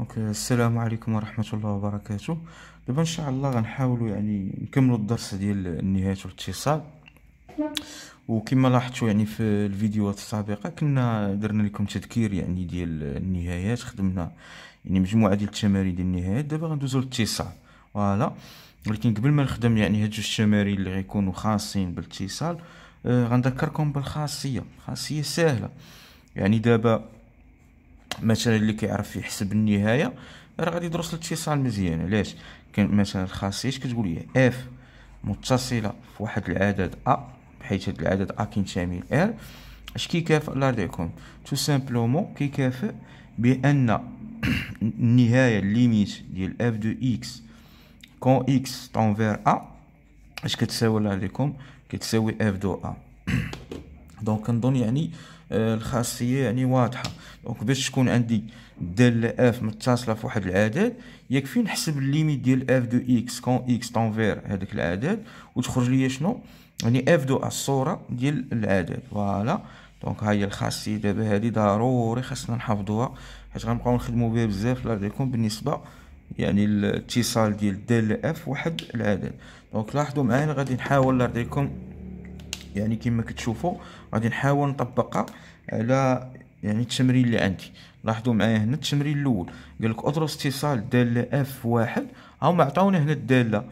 اوكي السلام عليكم ورحمه الله وبركاته دابا ان شاء الله غنحاولوا يعني نكملوا الدرس ديال النهايه والاتصال وكما لاحظتوا يعني في الفيديوهات السابقه كنا درنا لكم تذكير يعني ديال النهايات خدمنا يعني مجموعه ديال التمارين ديال النهايات دابا غندوزو للاتصال فوالا ولكن قبل ما نخدم يعني هاد جوج التمارين اللي غيكونوا خاصين بالاتصال آه غنذكركم بالخاصيه خاصيه سهله يعني دابا مثلا اللي كيعرف يحسب النهايه راه غادي يدرس الاتصال مزيان علاش كان مثلا الخاصيه كتقول لي اف متصله في واحد العدد ا بحيث هذا العدد ا كينشمل ار اش كيكافئ الله يرضيكم تو سامبلومون كيكافئ بان النهايه ليميت ديال اف دو اكس كون اكس تنفير ا اش كتساوي الله يرضيكم كتساوي اف دو ا دونك كنظن يعني آه، الخاصيه يعني واضحه دونك باش تكون عندي الداله اف متصله في واحد العدد يكفي نحسب الليميت ديال اف دو اكس كون اكس تنفير هذاك العدد وتخرج لي شنو يعني اف دو الصوره ديال العدد فوالا دونك ها هي الخاصيه دابا هذه ضروري خاصنا نحافظوها حيت غنبقاو نخدمو بها بزاف الله يرضيكم بالنسبه يعني الاتصال ديال الداله اف واحد العدد دونك لاحظوا معايا غادي نحاول نرضيكم يعني كما كتشوفوا غادي نحاول نطبقها آه، على يعني التمرين اللي عندي لاحظوا معايا هنا التمرين الاول قال لك اضرب اتصال داله اف واحد هما عطاونا هنا الداله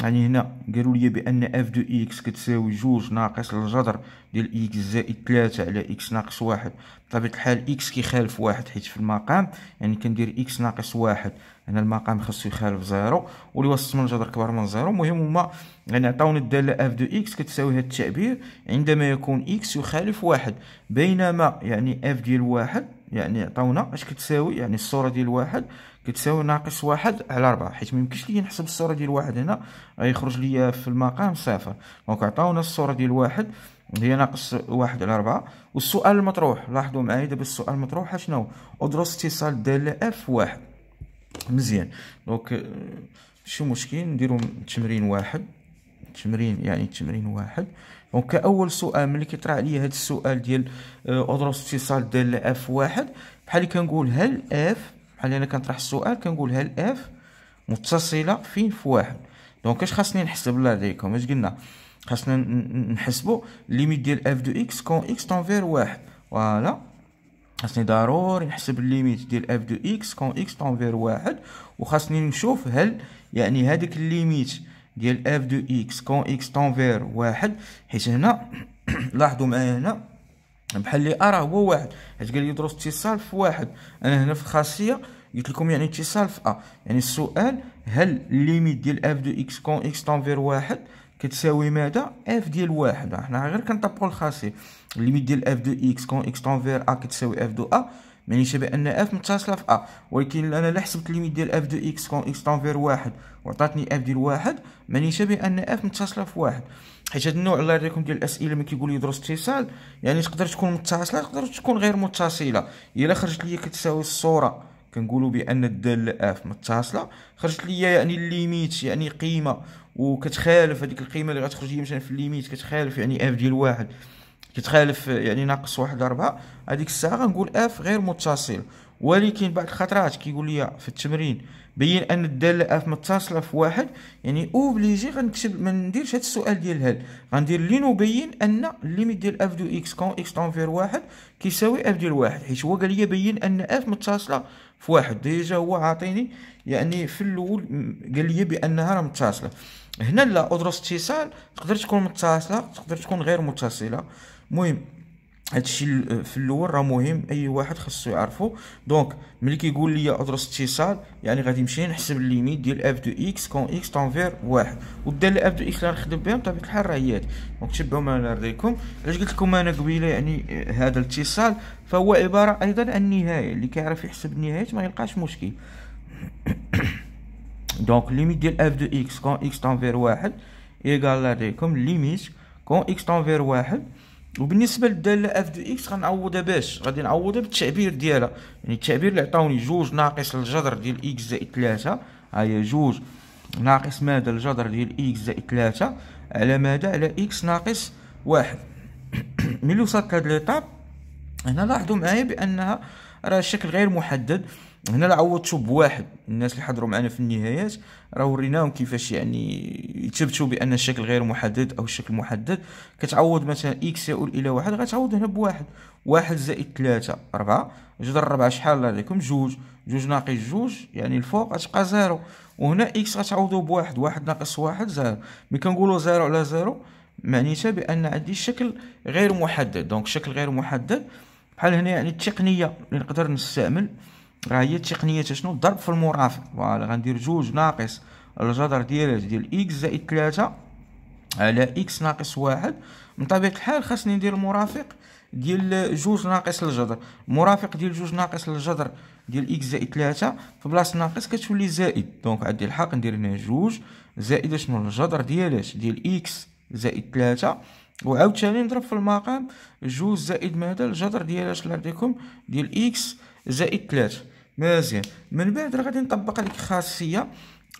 يعني هنا قالوا لي بان اف دو اكس كتساوي جوج ناقص الجذر ديال اكس زائد ثلاثة على اكس ناقص واحد بطبيعة الحال اكس كيخالف واحد حيت في المقام يعني كندير اكس ناقص واحد هنا المقام خاصو يخالف زيرو واللي وسط من الجذر كبر من زيرو المهم هما يعني عطاونا الدالة اف دو اكس كتساوي هذا التعبير عندما يكون اكس يخالف واحد بينما يعني اف ديال واحد يعني عطاونا اش كتساوي يعني الصورة ديال واحد كتساوي ناقص واحد على ربعة حيت ميمكنش ليا نحسب الصورة ديال واحد هنا غيخرج ليا في المقام صفر دونك عطاونا الصورة ديال واحد هي ناقص واحد على ربعة والسؤال المطروح لاحظوا معايا دابا السؤال المطروح أشناهو ادرس اتصال دالة اف واحد مزيان دونك آه، شو مشكل نديرو تمرين واحد تمرين يعني تمرين واحد دونك كاول سؤال ملي كيطرح عليا هاد السؤال ديال آه، ادرس اتصال دالة اف واحد بحال كنقول هل اف بحال انا كنطرح السؤال كنقول هل اف متصله فين في واحد دونك اش خاصني نحسب الله عليكم اش قلنا خاصنا نحسبوا ليميت ديال اف دو اكس كون اكس تنفير واحد فوالا خاصني ضروري نحسب الليميت ديال اف دو اكس كون اكس تنفير واحد وخاصني نشوف هل يعني هذيك الليميت ديال اف دو اكس كون اكس تنفير واحد حيت هنا لاحظوا معايا هنا بحال ا راه هو واحد حيت قال لي يدرس اتصال في واحد انا هنا في الخاصيه قلت لكم يعني اتصال في ا يعني السؤال هل ليميت ديال اف دو اكس كون اكس تنفير واحد كتساوي ماذا اف ديال واحد حنا غير كنطبقوا الخاصيه ليميت ديال اف دو اكس كون اكس تنفير ا كتساوي اف دو ا يعني شبه ان اف متصله في ا ولكن انا لا حسبت ليميت ديال اف دو اكس كون اكس تنفير واحد وعطاتني اف ديال واحد ماني شبه ان اف متصله في واحد حيت هذا النوع الله يرضيكم ديال الاسئله ملي كيقول يدرس اتصال يعني تقدر تكون متصله تقدر تكون غير متصله الا خرجت لي كتساوي الصوره كنقولوا بان الداله اف متصله خرجت لي يعني الليميت يعني قيمه وكتخالف هذيك القيمه اللي غتخرج لي مثلا في الليميت كتخالف يعني اف ديال واحد كيتخالف يعني ناقص واحد أربعة هذيك الساعة غنقول اف غير متصل ولكن بعض الخطرات كيقول لي في التمرين بين ان الداله اف متصله في واحد يعني اوبليجي غنكتب ما نديرش هذا السؤال ديال هاد غندير لنبين ان الليميت ديال اف دو اكس كون اكس تنفير واحد كيساوي اف ديال واحد حيت هو قال لي بين ان اف متصله في واحد ديجا هو عاطيني يعني في الاول قال لي بانها راه متصله هنا لا ادرس اتصال تقدر تكون متصله تقدر تكون غير متصله المهم هادشي في الاول راه مهم اي واحد خاصو يعرفو دونك ملي كيقول لي ادرس اتصال يعني غادي نمشي نحسب الليميت ديال اف دو اكس كون اكس تنفير واحد والداله اف دو اكس اللي غنخدم بها بطبيعه الحال راه هي هادي دونك تبعو انا نريكم علاش قلت لكم انا قبيله يعني آه، هذا الاتصال فهو عباره ايضا عن نهايه اللي كيعرف يحسب النهايات ما يلقاش مشكل دونك ليميت ديال اف دو اكس كون اكس تنفير واحد ايكال نريكم ليميت كون اكس تنفير واحد وبالنسبه للداله اف دو اكس غنعوضها باش غادي نعوضها بالتعبير ديالها يعني التعبير اللي عطاوني جوج ناقص الجذر ديال اكس زائد 3 ها هي جوج ناقص ماذا الجذر ديال اكس زائد 3 على ماذا على اكس ناقص واحد ملي وصلت لهاد ليطاب هنا لاحظوا معايا بانها راه الشكل غير محدد هنا عوضتو بواحد الناس اللي حضروا معنا في النهايات راه وريناهم كيفاش يعني يثبتوا بان الشكل غير محدد او الشكل محدد كتعوض مثلا اكس يؤول الى واحد غتعوض هنا بواحد واحد زائد ثلاثة أربعة جوج أربعة شحال الله عليكم جوج جوج ناقص جوج يعني الفوق غتبقى زيرو وهنا اكس غتعوضو بواحد واحد ناقص واحد زيرو ملي كنقولو زيرو على زيرو معنيتها بان عندي الشكل غير محدد دونك الشكل غير محدد بحال هنا يعني التقنيه اللي نقدر نستعمل راه هي التقنيه شنو الضرب في المرافق فوالا غندير جوج ناقص الجذر ديالاش ديال اكس زائد 3 على اكس ناقص واحد من طبيعه الحال خاصني ندير المرافق ديال جوج ناقص الجذر المرافق ديال جوج ناقص الجذر ديال اكس زائد 3 في بلاصه ناقص كتولي زائد دونك عندي الحق ندير هنا جوج زائد شنو الجذر ديالاش ديال اكس زائد 3 وعاوتاني نضرب في المقام جوج زائد ماذا الجذر ديالاش اللي عندكم ديال اكس زائد 3 مزيان من بعد راه غادي نطبق لك خاصيه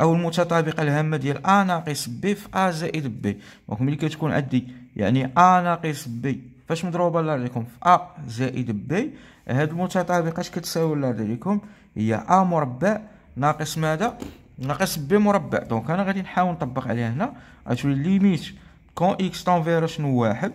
او المتطابقه الهامه ديال ا ناقص بي في ا زائد بي دونك ملي كتكون عندي يعني ا ناقص بي فاش مضروبه الله عليكم في ا زائد بي هاد المتطابقه اش كتساوي الله عليكم هي ا مربع ناقص ماذا ناقص بي مربع دونك انا غادي نحاول نطبق عليها هنا غتولي ليميت كون اكس تنفير شنو واحد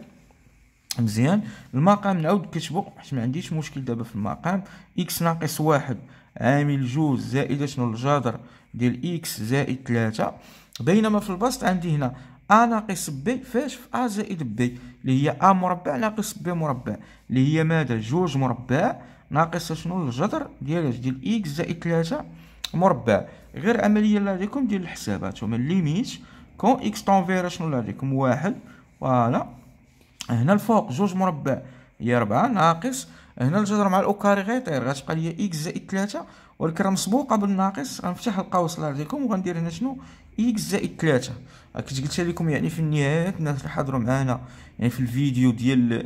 مزيان المقام نعاود كتبو حيت ما عنديش مشكل دابا في المقام اكس ناقص واحد عامل جوج زائد شنو الجذر ديال اكس زائد ثلاثة بينما في البسط عندي هنا ا ناقص بي فاش في ا زائد بي اللي هي ا مربع ناقص بي مربع اللي هي ماذا جوج مربع ناقص شنو الجذر ديال اش ديال اكس زائد ثلاثة مربع غير عمليه اللي لديكم ديال الحسابات هما ليميت كون اكس طونفيرا شنو اللي لديكم واحد فوالا هنا الفوق جوج مربع هي ربعة ناقص هنا الجذر مع الاوكاري غيطير غتبقى لي اكس زائد ثلاثة ولكن راه مسبوقه بالناقص غنفتح القوس الله يرضيكم وغندير هنا شنو اكس زائد ثلاثة آه، كنت قلت لكم يعني في النهايه الناس اللي حضروا معانا يعني في الفيديو ديال آه،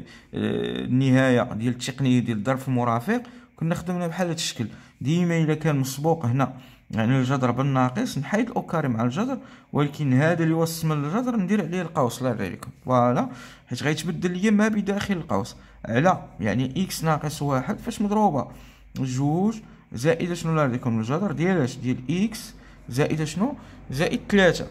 النهايه ديال التقنيه ديال الظرف المرافق كنا خدمنا بحال هذا الشكل ديما الا كان مسبوق هنا يعني الجذر بالناقص نحيد او كاري مع الجذر ولكن هذا اللي وصل من الجذر ندير عليه القوس الله يرضي عليكم فوالا حيت غيتبدل ليا ما بداخل القوس على يعني اكس ناقص واحد فاش مضروبه جوج زائد شنو الله يرضي الجذر ديال اش ديال اكس زائد شنو زائد ثلاثة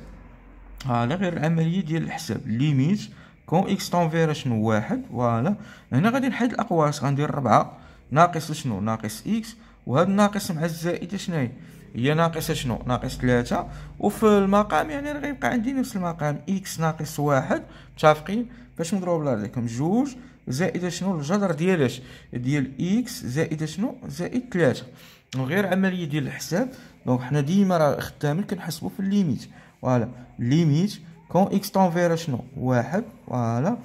فوالا غير العمليه ديال الحساب ليميت كون اكس تنفير شنو واحد فوالا هنا غادي نحيد الاقواس غندير ربعة ناقص شنو ناقص اكس وهذا ناقص مع الزائد شنو هي هي ناقصه شنو ناقص ثلاثة وفي المقام يعني راه غيبقى عندي نفس المقام اكس ناقص واحد متفقين باش نضرب الله عليكم جوج زائد شنو الجذر ديالاش ديال اكس زائد شنو زائد ثلاثة غير عمليه ديال الحساب دونك حنا ديما راه خدامين كنحسبوا في الليميت فوالا ليميت كون اكس تنفير شنو واحد فوالا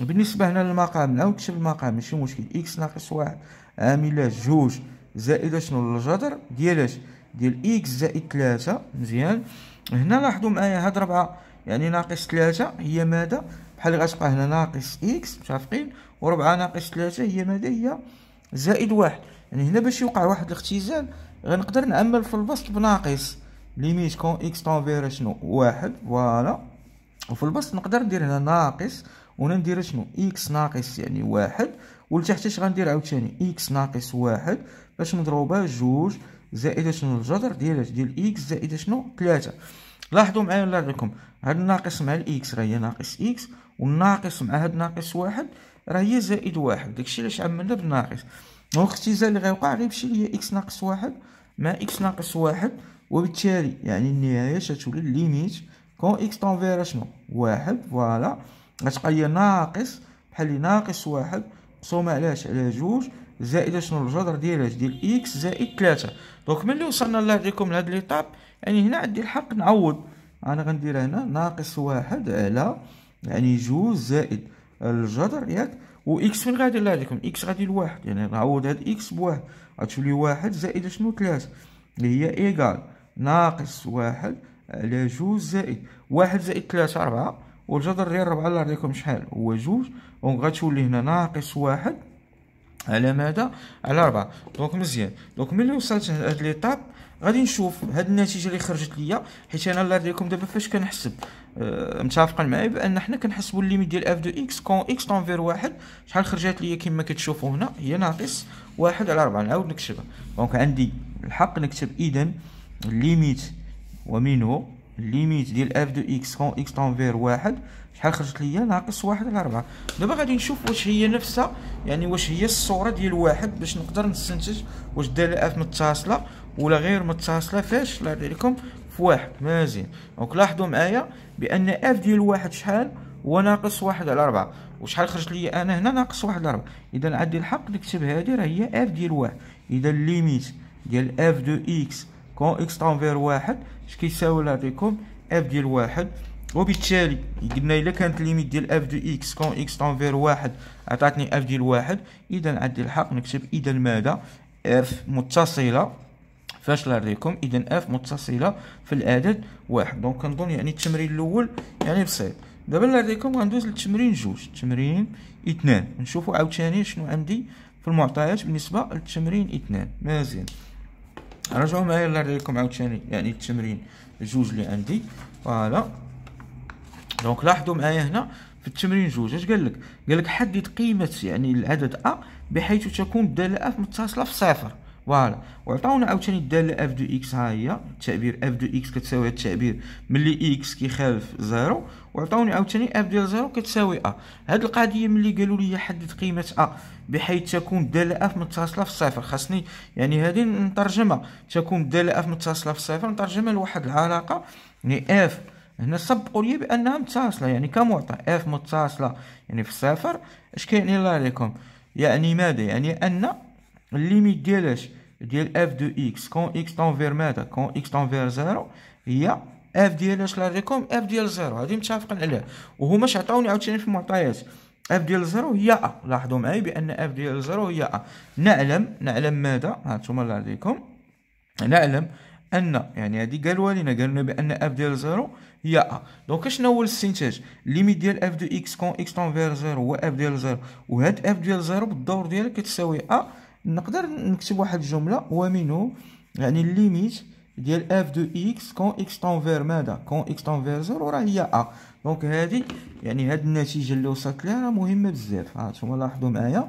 بالنسبه هنا للمقام نعاود نكتب المقام ماشي مشكل اكس ناقص واحد عامله جوج زائد شنو الجذر ديالاش ديال اكس زائد ثلاثة مزيان هنا لاحظوا معايا هاد ربعة يعني ناقص ثلاثة هي ماذا بحال غتبقى هنا ناقص اكس متفقين وربعة ناقص ثلاثة هي ماذا هي زائد واحد يعني هنا باش يوقع واحد الاختزال غنقدر نعمل في البسط بناقص ليميت كون اكس تنفير شنو واحد فوالا وفي البسط نقدر ندير هنا ناقص وندير شنو اكس ناقص يعني واحد ولتحت اش غندير عاوتاني اكس ناقص واحد باش مضروبه جوج زائد شنو الجذر ديال ديال اكس زائد شنو 3 لاحظوا معايا الله يرضيكم هاد الناقص مع الاكس راه هي ناقص اكس والناقص مع هاد ناقص واحد راه هي زائد واحد داكشي علاش عملنا بالناقص الاختزال اللي غيوقع غيمشي ليا اكس ناقص واحد مع اكس ناقص واحد وبالتالي يعني النهايه شتولي ليميت كون اكس تنفير شنو واحد فوالا غتبقى هي ناقص بحال ناقص واحد مقسومه علاش على جوج زائد شنو الجذر ديالها ديال اكس زائد 3 دونك ملي وصلنا الله يعطيكم لهاد ليطاب يعني هنا عندي الحق نعوض انا غندير هنا ناقص واحد على يعني جوج زائد الجذر ياك و اكس فين غادي الله يعطيكم اكس غادي لواحد يعني نعوض هاد اكس بواحد غتولي واحد زائد شنو 3 اللي هي ايكال ناقص واحد على جوج زائد واحد زائد 3 أربعة والجذر ديال 4 الله يعطيكم شحال هو جوج دونك غتولي هنا ناقص واحد على ماذا على أربعة دونك مزيان دونك ملي وصلت لهاد ليطاب غادي نشوف هاد النتيجه اللي خرجت ليا حيت انا الله يرضيكم دابا فاش كنحسب أه متفقين معايا بان حنا كنحسبوا الليميت ديال اف دو اكس كون اكس تنفير واحد شحال خرجت ليا كما كتشوفوا هنا هي ناقص واحد على أربعة نعاود نكتبها دونك عندي الحق نكتب اذا الليميت ومنه الليميت ديال اف دو اكس كون اكس تنفير واحد شحال خرجت ليا ناقص واحد على ربعة دابا غادي نشوف واش هي نفسها يعني واش هي الصوره ديال واحد باش نقدر نستنتج واش أف متصله ولا غير متصله فاش الله يرضي عليكم في واحد مزيان دونك لاحظوا معايا بان اف ديال واحد شحال هو ناقص واحد على ربعة وشحال خرجت ليا انا هنا ناقص واحد على ربعة اذا عندي الحق نكتب هذه راه هي اف ديال واحد اذا الليميت ديال اف دو اكس كون اكس طونفير واحد اش كيساوي الله يعطيكم اف ديال واحد وبالتالي قلنا الا كانت ليميت ديال اف دو اكس كون اكس تنفير واحد عطاتني اف ديال واحد اذا عندي الحق نكتب اذا ماذا اف متصله فاش لاريكم اذا اف متصله في العدد واحد دونك كنظن يعني التمرين الاول يعني بسيط دابا لاريكم غندوز للتمرين جوج تمرين اثنان نشوفوا عاوتاني شنو عندي في المعطيات بالنسبه للتمرين اثنان مزيان رجعوا معايا لاريكم عاوتاني يعني التمرين جوج اللي عندي فوالا دونك لاحظوا معايا هنا في التمرين جوج اش قال لك قال لك حدد قيمه يعني العدد ا بحيث تكون الداله اف متصله في صفر فوالا وعطاونا عاوتاني الداله اف دو اكس ها هي التعبير اف دو اكس كتساوي التعبير ملي اكس كيخالف زيرو وعطاوني عاوتاني اف ديال زيرو كتساوي ا هاد القضيه ملي قالوا لي حدد قيمه ا بحيث تكون الداله اف متصله في الصفر خاصني يعني هذه نترجمها تكون الداله اف متصله في الصفر نترجمها لواحد العلاقه يعني اف هنا يعني سبقوا لي بانها متصله يعني كمعطى اف متصله يعني في الصفر اش كاين الله عليكم يعني ماذا يعني ان الليميت ديالاش ديال اف دو اكس كون اكس تنفير ماذا كون اكس تنفير زيرو هي اف ديال اش لاريكم اف ديال زيرو هادي متفقين عليها وهما اش عطاوني عاوتاني في المعطيات اف ديال زيرو هي ا لاحظوا معايا بان اف ديال زيرو هي ا نعلم نعلم ماذا هانتوما الله عليكم نعلم ان يعني هادي قالوها لينا قالوا لنا بان اف ديال زيرو هي ا دونك شنو هو الاستنتاج ليميت ديال اف دو اكس كون اكس تنفير زيرو هو اف ديال زيرو وهاد اف ديال زيرو بالدور ديالها كتساوي ا نقدر نكتب واحد الجمله ومنه يعني ليميت ديال اف دو اكس كون اكس تنفير ماذا كون اكس تنفير زيرو راه هي ا دونك هادي يعني هاد النتيجه اللي وصلت لها راه مهمه بزاف ها نتوما لاحظوا معايا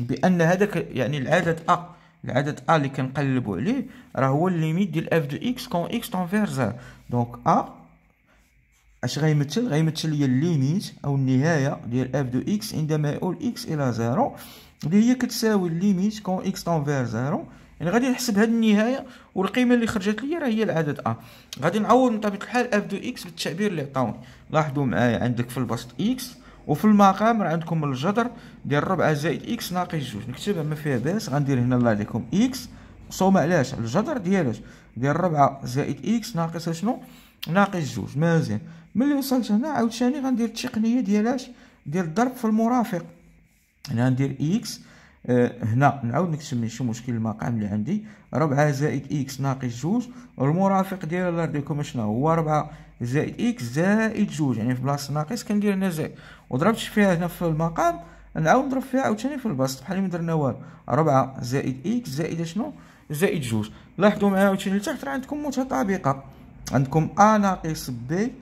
بان هذاك يعني العدد ا العدد ا اللي كنقلبوا عليه راه هو ليميت ديال اف دو اكس كون اكس تنفير زيرو دونك ا اش غيمثل غيمثل ليا الليميت او النهايه ديال اف دو اكس عندما يؤول اكس الى زيرو اللي هي كتساوي الليميت كون اكس تنفير زيرو يعني غادي نحسب هاد النهايه والقيمه اللي خرجت ليا راه هي العدد ا غادي نعوض من طبيعه الحال اف دو اكس بالتعبير اللي عطاوني لاحظوا معايا عندك في البسط اكس وفي المقام راه عندكم الجذر ديال 4 زائد اكس ناقص جوج نكتبها ما فيها باس غندير هنا الله عليكم اكس صوم علاش الجذر ديالاش ديال ربعة زائد إكس ناقص شنو ناقص جوج مزيان ملي وصلت هنا عاوتاني غندير التقنية ديالاش ديال الضرب في المرافق هنا ندير إكس أه هنا نعاود نكتب من شي مشكل المقام اللي عندي ربعة زائد إكس ناقص جوج المرافق ديال الله يرضيكم شناهو هو ربعة زائد إكس زائد جوج يعني في بلاصة ناقص كندير هنا زائد وضربت فيها هنا في المقام نعاود نضرب فيها عاوتاني في البسط بحال اللي ما درنا والو ربعة زائد إكس زائد شنو زائد جوج لاحظوا معايا عاوتاني لتحت راه عندكم متطابقه عندكم ا ناقص بي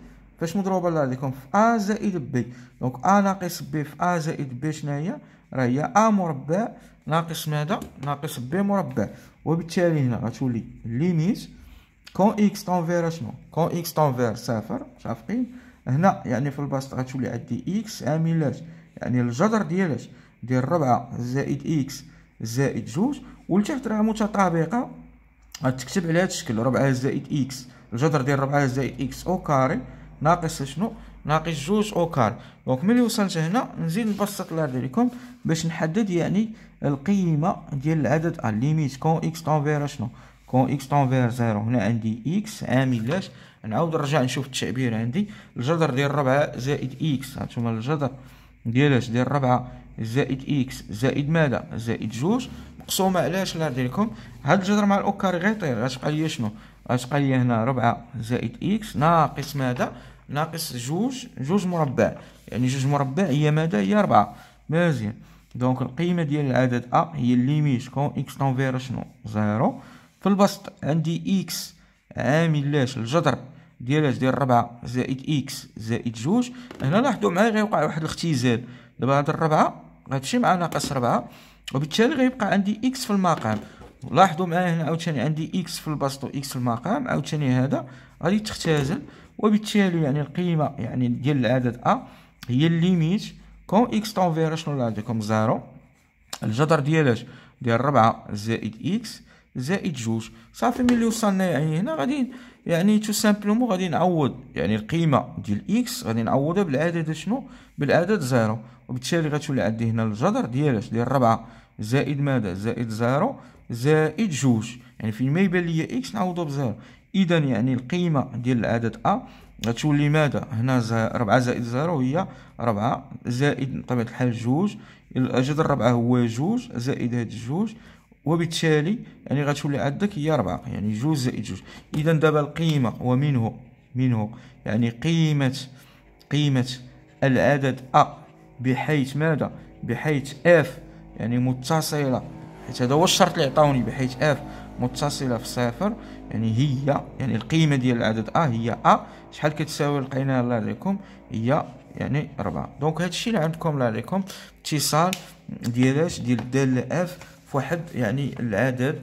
فاش مضروبه الله عليكم في ا زائد بي دونك ا ناقص بي في ا زائد بي شنو هي راه هي ا مربع ناقص ماذا ناقص بي مربع وبالتالي هنا غتولي ليميت كون اكس تنفير شنو كون اكس تنفير صفر شافقين هنا يعني في الباسط غتولي عندي اكس عاملات يعني الجذر ديالاش ديال ربعة زائد اكس زائد جوج ولتها راه متطابقه غتكتب على هذا الشكل 4 زائد اكس الجذر ديال 4 زائد اكس او كاري ناقص شنو ناقص جوج او كاري دونك ملي وصلت هنا نزيد نبسط العرض لكم باش نحدد يعني القيمه ديال العدد آه، ليميت كون اكس تنفير شنو كون اكس تنفير زيرو هنا عندي اكس عاملاش نعاود نرجع نشوف التعبير عندي الجذر ديال 4 زائد اكس هانتوما الجذر ديال اش ديال 4 زائد اكس زائد ماذا زائد جوج مقسومه علاش لا ندير لكم هاد الجذر مع الاوكاري غيطير غتبقى ليا شنو غتبقى ليا هنا ربعة زائد اكس ناقص ماذا ناقص جوج جوج مربع يعني جوج مربع هي ماذا هي ربعة مزيان دونك القيمه ديال العدد ا هي ليميت كون اكس تنفير شنو زيرو في البسط عندي اكس عامل لاش الجذر ديال اش ديال ربعة زائد اكس زائد جوج هنا لاحظوا معايا غيوقع واحد الاختزال دابا هاد الربعة غتمشي مع ناقص ربعة وبالتالي غيبقى عندي اكس في المقام لاحظوا معايا هنا عاوتاني عندي اكس في البسط واكس في المقام عاوتاني هذا غادي تختزل وبالتالي يعني القيمه يعني ديال العدد ا هي الليميت كون اكس طونفيرا شنو عندكم زيرو الجذر ديالاش ديال ربعة زائد اكس زائد جوج صافي ملي وصلنا يعني هنا غادي يعني تو سامبلومون غادي نعوض يعني القيمه ديال اكس غادي نعوضها بالعدد شنو بالعدد زيرو وبالتالي غتولي عندي هنا الجذر اش ديال ربعة زائد ماذا زائد زيرو زائد جوج يعني فين ما يبان ليا اكس نعوضو بزيرو اذا يعني القيمه ديال العدد ا غتولي ماذا هنا 4 ربعة زائد زيرو هي ربعة زائد بطبيعة الحال جوج الجذر ربعة هو جوج زائد هاد 2 وبالتالي يعني غتولي عندك هي ربعة يعني جوج زائد جوج اذا دابا القيمه ومنه منه يعني قيمه قيمه العدد ا بحيث ماذا بحيث اف يعني متصلة حيت هذا هو الشرط اللي عطاوني بحيث اف متصلة في صفر يعني هي يعني القيمة ديال العدد ا هي ا شحال كتساوي لقيناها الله عليكم هي يعني 4 دونك هادشي اللي عندكم الله عليكم اتصال ديال اش ديال الدالة اف فواحد يعني العدد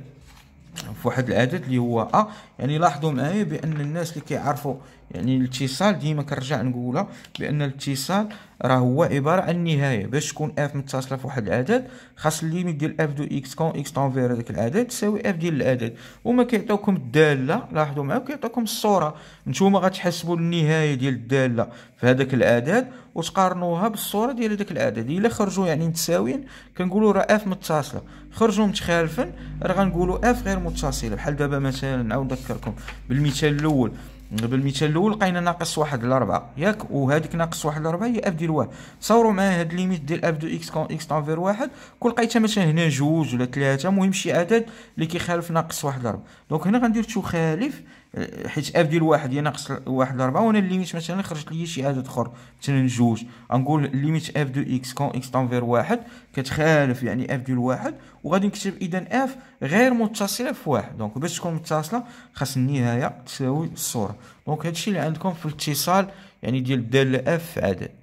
في واحد العدد اللي هو ا يعني لاحظوا معايا بان الناس اللي كيعرفوا يعني الاتصال ديما كنرجع نقولها بان الاتصال راه هو عباره عن نهايه باش تكون اف متصله في واحد العدد خاص الليميت ديال اف دو اكس كون اكس تنفير هذاك العدد تساوي اف ديال العدد وما كيعطيوكم الداله لاحظوا معايا كيعطيوكم الصوره نتوما غتحسبوا النهايه ديال الداله في هذاك العدد وتقارنوها بالصوره ديال هذاك العدد الا خرجوا يعني متساويين كنقولوا راه اف متصله خرجوا متخالفين راه غنقولوا اف غير متصله بحال دابا مثلا نعاود نذكركم بالمثال الاول بالمثال الاول لقينا ناقص واحد لربعة ياك وهذيك ناقص واحد لربعة هي اف ديال واحد تصوروا معايا هاد ليميت ديال اف دو اكس كون اكس تنفير واحد كون لقيتها مثلا هنا جوج ولا ثلاثة المهم شي عدد اللي كيخالف ناقص واحد لربعة دونك هنا غندير تخالف حيت اف ديال واحد هي ناقص واحد لربعة وانا الليميت مثلا خرجت لي شي عدد اخر مثلا جوج غنقول الليميت اف دو اكس كون اكس تنفير واحد كتخالف يعني اف ديال واحد وغادي نكتب اذا اف غير متصله في واحد دونك باش تكون متصله خاص النهايه تساوي الصوره دونك هادشي اللي عندكم في الاتصال يعني ديال الداله اف في عدد